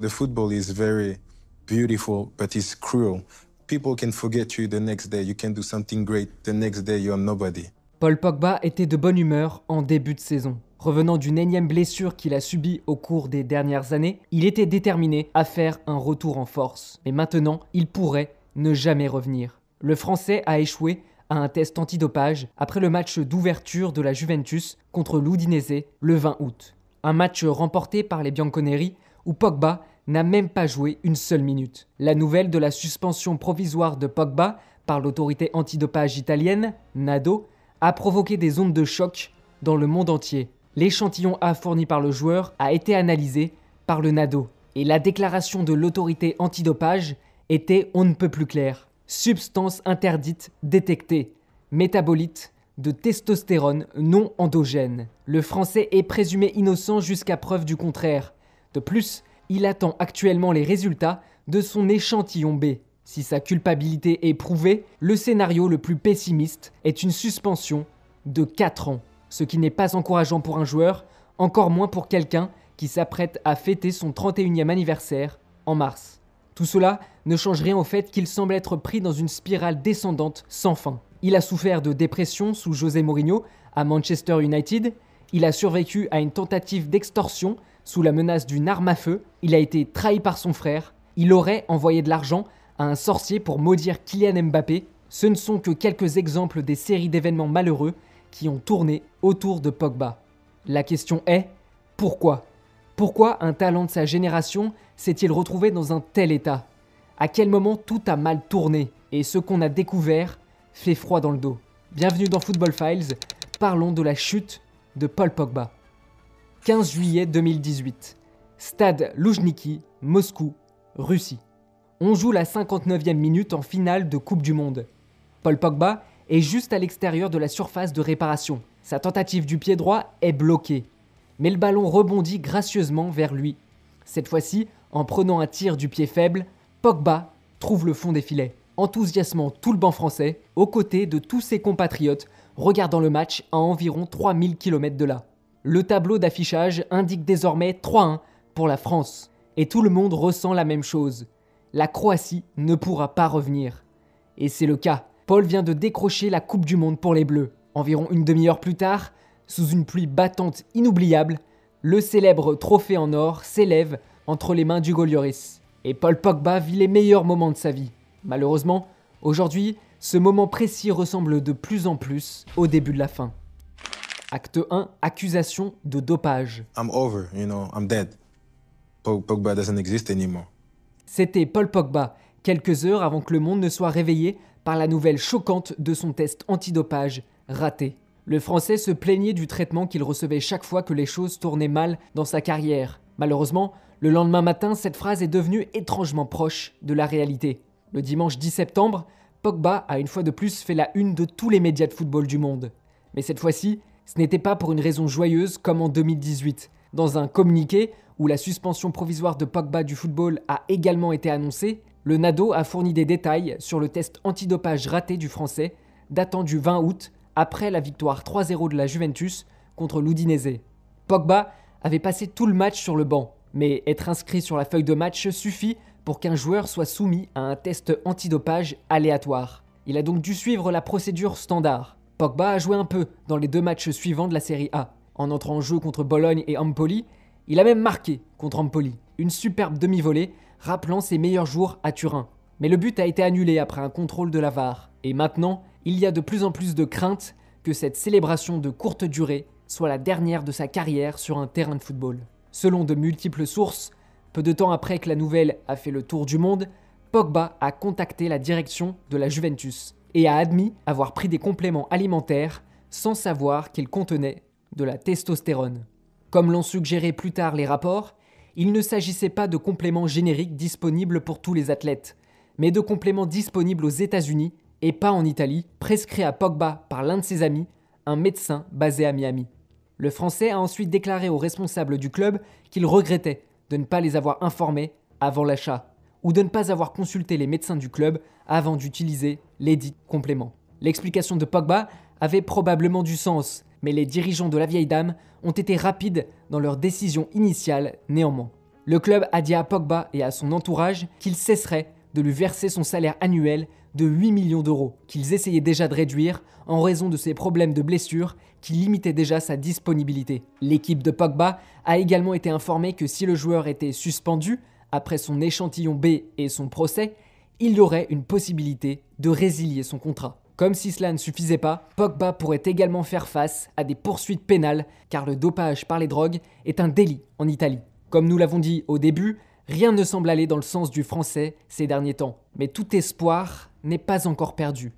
The football is very beautiful, but it's cruel. People can forget you the next day. You can do something great. The next day, you nobody. Paul Pogba était de bonne humeur en début de saison. Revenant d'une énième blessure qu'il a subie au cours des dernières années, il était déterminé à faire un retour en force. Mais maintenant, il pourrait ne jamais revenir. Le Français a échoué à un test antidopage après le match d'ouverture de la Juventus contre l'Udinese le 20 août. Un match remporté par les Bianconeri où Pogba n'a même pas joué une seule minute. La nouvelle de la suspension provisoire de Pogba par l'autorité antidopage italienne, NADO, a provoqué des ondes de choc dans le monde entier. L'échantillon A fourni par le joueur a été analysé par le NADO et la déclaration de l'autorité antidopage était on ne peut plus claire. Substance interdite détectée, métabolite de testostérone non endogène. Le français est présumé innocent jusqu'à preuve du contraire. De plus, il attend actuellement les résultats de son échantillon B. Si sa culpabilité est prouvée, le scénario le plus pessimiste est une suspension de 4 ans, ce qui n'est pas encourageant pour un joueur, encore moins pour quelqu'un qui s'apprête à fêter son 31e anniversaire en mars. Tout cela ne change rien au fait qu'il semble être pris dans une spirale descendante sans fin. Il a souffert de dépression sous José Mourinho à Manchester United, il a survécu à une tentative d'extorsion sous la menace d'une arme à feu, il a été trahi par son frère, il aurait envoyé de l'argent à un sorcier pour maudire Kylian Mbappé. Ce ne sont que quelques exemples des séries d'événements malheureux qui ont tourné autour de Pogba. La question est, pourquoi Pourquoi un talent de sa génération s'est-il retrouvé dans un tel état À quel moment tout a mal tourné Et ce qu'on a découvert fait froid dans le dos. Bienvenue dans Football Files, parlons de la chute de Paul Pogba. 15 juillet 2018. Stade Loujniki, Moscou, Russie. On joue la 59e minute en finale de Coupe du Monde. Paul Pogba est juste à l'extérieur de la surface de réparation. Sa tentative du pied droit est bloquée. Mais le ballon rebondit gracieusement vers lui. Cette fois-ci, en prenant un tir du pied faible, Pogba trouve le fond des filets, enthousiasmant tout le banc français, aux côtés de tous ses compatriotes, regardant le match à environ 3000 km de là. Le tableau d'affichage indique désormais 3-1 pour la France. Et tout le monde ressent la même chose. La Croatie ne pourra pas revenir. Et c'est le cas. Paul vient de décrocher la Coupe du Monde pour les Bleus. Environ une demi-heure plus tard, sous une pluie battante inoubliable, le célèbre trophée en or s'élève entre les mains du Golioris. Et Paul Pogba vit les meilleurs moments de sa vie. Malheureusement, aujourd'hui, ce moment précis ressemble de plus en plus au début de la fin. Acte 1, accusation de dopage. I'm over, you know, I'm dead. Pogba doesn't exist anymore. C'était Paul Pogba, quelques heures avant que le monde ne soit réveillé par la nouvelle choquante de son test antidopage raté. Le Français se plaignait du traitement qu'il recevait chaque fois que les choses tournaient mal dans sa carrière. Malheureusement, le lendemain matin, cette phrase est devenue étrangement proche de la réalité. Le dimanche 10 septembre, Pogba a une fois de plus fait la une de tous les médias de football du monde. Mais cette fois-ci, ce n'était pas pour une raison joyeuse comme en 2018. Dans un communiqué, où la suspension provisoire de Pogba du football a également été annoncée, le NADO a fourni des détails sur le test antidopage raté du Français, datant du 20 août, après la victoire 3-0 de la Juventus contre l'Udinese. Pogba avait passé tout le match sur le banc, mais être inscrit sur la feuille de match suffit pour qu'un joueur soit soumis à un test antidopage aléatoire. Il a donc dû suivre la procédure standard. Pogba a joué un peu dans les deux matchs suivants de la Série A. En entrant en jeu contre Bologne et Ampoli, il a même marqué contre Empoli, une superbe demi-volée rappelant ses meilleurs jours à Turin. Mais le but a été annulé après un contrôle de la VAR. Et maintenant, il y a de plus en plus de craintes que cette célébration de courte durée soit la dernière de sa carrière sur un terrain de football. Selon de multiples sources, peu de temps après que la nouvelle a fait le tour du monde, Pogba a contacté la direction de la Juventus et a admis avoir pris des compléments alimentaires sans savoir qu'ils contenaient de la testostérone. Comme l'ont suggéré plus tard les rapports, il ne s'agissait pas de compléments génériques disponibles pour tous les athlètes, mais de compléments disponibles aux États-Unis et pas en Italie, prescrits à Pogba par l'un de ses amis, un médecin basé à Miami. Le Français a ensuite déclaré aux responsables du club qu'il regrettait de ne pas les avoir informés avant l'achat ou de ne pas avoir consulté les médecins du club avant d'utiliser les dits compléments. L'explication de Pogba avait probablement du sens, mais les dirigeants de la vieille dame ont été rapides dans leur décision initiale néanmoins. Le club a dit à Pogba et à son entourage qu'il cesserait de lui verser son salaire annuel de 8 millions d'euros, qu'ils essayaient déjà de réduire en raison de ses problèmes de blessures qui limitaient déjà sa disponibilité. L'équipe de Pogba a également été informée que si le joueur était suspendu après son échantillon B et son procès, il y aurait une possibilité de résilier son contrat. Comme si cela ne suffisait pas, Pogba pourrait également faire face à des poursuites pénales car le dopage par les drogues est un délit en Italie. Comme nous l'avons dit au début, rien ne semble aller dans le sens du français ces derniers temps, mais tout espoir n'est pas encore perdu.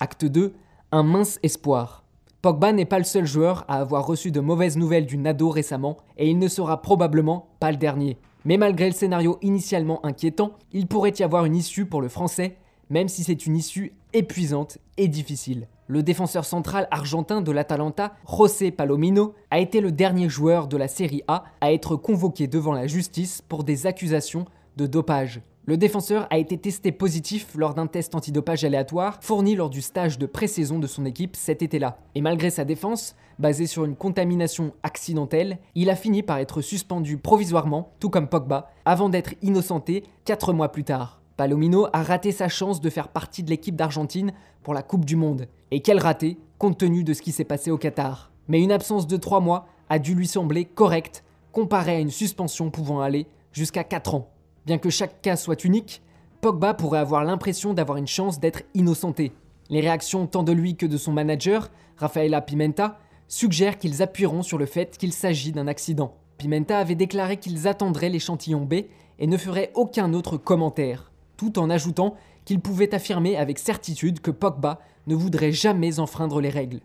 Acte 2, un mince espoir. Pogba n'est pas le seul joueur à avoir reçu de mauvaises nouvelles du Nado récemment et il ne sera probablement pas le dernier. Mais malgré le scénario initialement inquiétant, il pourrait y avoir une issue pour le français, même si c'est une issue épuisante et difficile. Le défenseur central argentin de l'Atalanta, José Palomino, a été le dernier joueur de la série A à être convoqué devant la justice pour des accusations de dopage. Le défenseur a été testé positif lors d'un test antidopage aléatoire fourni lors du stage de pré-saison de son équipe cet été-là. Et malgré sa défense, basée sur une contamination accidentelle, il a fini par être suspendu provisoirement, tout comme Pogba, avant d'être innocenté 4 mois plus tard. Palomino a raté sa chance de faire partie de l'équipe d'Argentine pour la Coupe du Monde. Et quel raté, compte tenu de ce qui s'est passé au Qatar. Mais une absence de 3 mois a dû lui sembler correcte, comparée à une suspension pouvant aller jusqu'à 4 ans. Bien que chaque cas soit unique, Pogba pourrait avoir l'impression d'avoir une chance d'être innocenté. Les réactions tant de lui que de son manager, Rafaela Pimenta, suggèrent qu'ils appuieront sur le fait qu'il s'agit d'un accident. Pimenta avait déclaré qu'ils attendraient l'échantillon B et ne feraient aucun autre commentaire, tout en ajoutant qu'il pouvait affirmer avec certitude que Pogba ne voudrait jamais enfreindre les règles.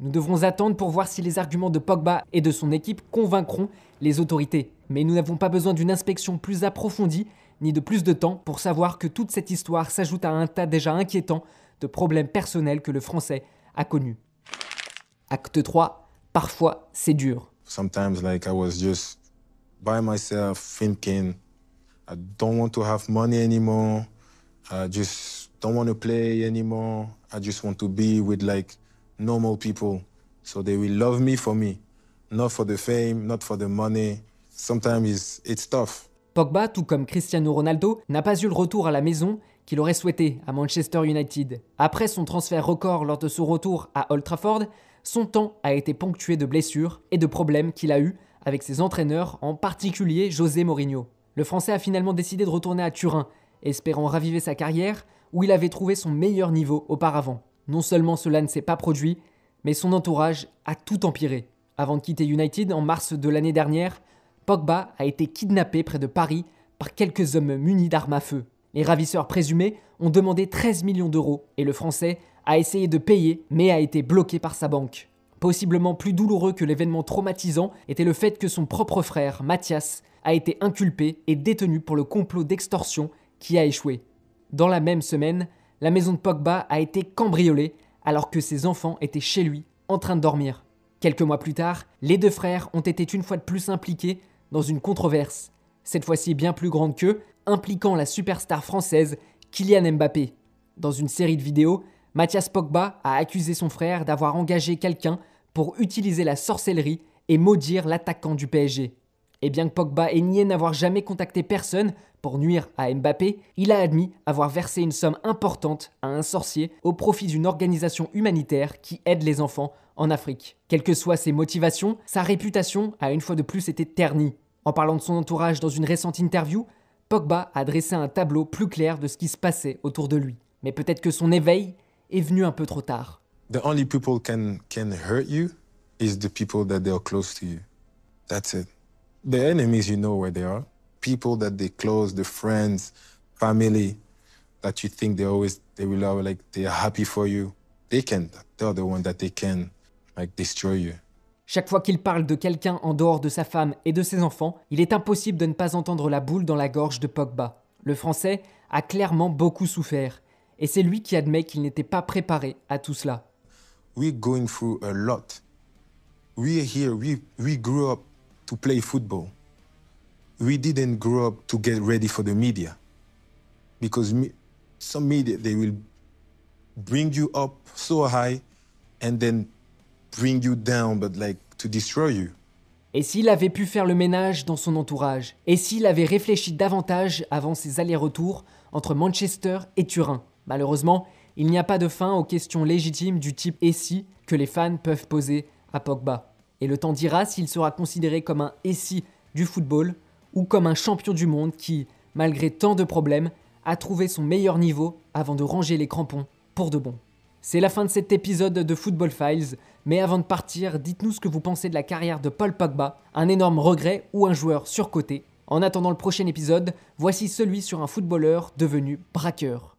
Nous devrons attendre pour voir si les arguments de Pogba et de son équipe convaincront les autorités. Mais nous n'avons pas besoin d'une inspection plus approfondie, ni de plus de temps, pour savoir que toute cette histoire s'ajoute à un tas déjà inquiétant de problèmes personnels que le français a connus. Acte 3, parfois c'est dur. Sometimes like I was just by myself thinking I don't want to have money anymore. I just don't want to play anymore. I just want to be with like normal people so they will love me for me, not for the fame, not for the money sometimes it's, it's Pogba, tout comme Cristiano Ronaldo, n'a pas eu le retour à la maison qu'il aurait souhaité à Manchester United. Après son transfert record lors de son retour à Old Trafford, son temps a été ponctué de blessures et de problèmes qu'il a eus avec ses entraîneurs, en particulier José Mourinho. Le Français a finalement décidé de retourner à Turin, espérant raviver sa carrière où il avait trouvé son meilleur niveau auparavant. Non seulement cela ne s'est pas produit, mais son entourage a tout empiré. Avant de quitter United en mars de l'année dernière, Pogba a été kidnappé près de Paris par quelques hommes munis d'armes à feu. Les ravisseurs présumés ont demandé 13 millions d'euros et le Français a essayé de payer mais a été bloqué par sa banque. Possiblement plus douloureux que l'événement traumatisant était le fait que son propre frère, Mathias, a été inculpé et détenu pour le complot d'extorsion qui a échoué. Dans la même semaine, la maison de Pogba a été cambriolée alors que ses enfants étaient chez lui en train de dormir. Quelques mois plus tard, les deux frères ont été une fois de plus impliqués dans une controverse, cette fois-ci bien plus grande qu'eux, impliquant la superstar française Kylian Mbappé. Dans une série de vidéos, Mathias Pogba a accusé son frère d'avoir engagé quelqu'un pour utiliser la sorcellerie et maudire l'attaquant du PSG. Et eh bien que Pogba ait nié n'avoir jamais contacté personne pour nuire à Mbappé, il a admis avoir versé une somme importante à un sorcier au profit d'une organisation humanitaire qui aide les enfants en Afrique. Quelles que soient ses motivations, sa réputation a une fois de plus été ternie. En parlant de son entourage dans une récente interview, Pogba a dressé un tableau plus clair de ce qui se passait autour de lui. Mais peut-être que son éveil est venu un peu trop tard. The only people can can hurt you is the people that they close to you. That's it the enemies, you know where they are. People that they close, the friends, family that you think they always, they will love, like, they are happy for you. They can, they're the one that they can, like, destroy you. Chaque fois qu'il parle de quelqu'un en dehors de sa femme et de ses enfants, il est impossible de ne pas entendre la boule dans la gorge de Pogba. Le Français a clairement beaucoup souffert. Et c'est lui qui admet qu'il n'était pas préparé à tout cela. We're going through a lot. We're here, we, we grew up play football. Et s'il avait pu faire le ménage dans son entourage Et s'il avait réfléchi davantage avant ses allers-retours entre Manchester et Turin Malheureusement, il n'y a pas de fin aux questions légitimes du type et si que les fans peuvent poser à Pogba et le temps dira s'il sera considéré comme un Essie du football ou comme un champion du monde qui, malgré tant de problèmes, a trouvé son meilleur niveau avant de ranger les crampons pour de bon. C'est la fin de cet épisode de Football Files, mais avant de partir, dites-nous ce que vous pensez de la carrière de Paul Pogba, un énorme regret ou un joueur surcoté. En attendant le prochain épisode, voici celui sur un footballeur devenu braqueur.